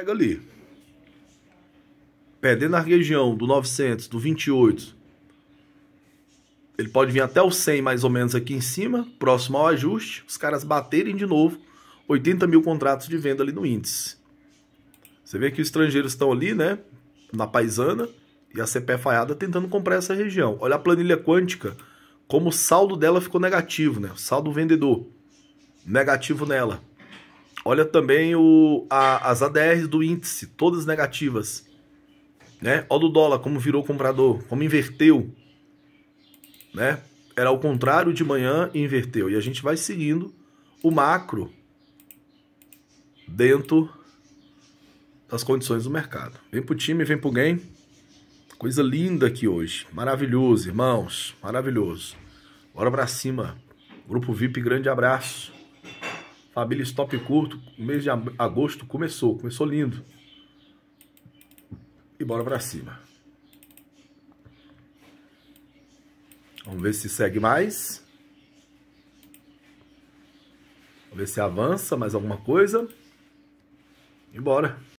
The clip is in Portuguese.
pega ali. Perdendo a região do 900, do 28, ele pode vir até o 100 mais ou menos aqui em cima, próximo ao ajuste, os caras baterem de novo 80 mil contratos de venda ali no índice. Você vê que os estrangeiros estão ali, né, na paisana, e a CPE falhada tentando comprar essa região. Olha a planilha quântica, como o saldo dela ficou negativo, né, o saldo vendedor negativo nela. Olha também o, a, as ADRs do índice, todas negativas. Né? Olha o dólar, como virou comprador, como inverteu. Né? Era ao contrário de manhã e inverteu. E a gente vai seguindo o macro dentro das condições do mercado. Vem pro time, vem pro game. Coisa linda aqui hoje. Maravilhoso, irmãos. Maravilhoso. Bora pra cima. Grupo VIP, grande abraço. Família Stop Curto, mês de agosto começou, começou lindo. E bora pra cima. Vamos ver se segue mais. Vamos ver se avança mais alguma coisa. E bora.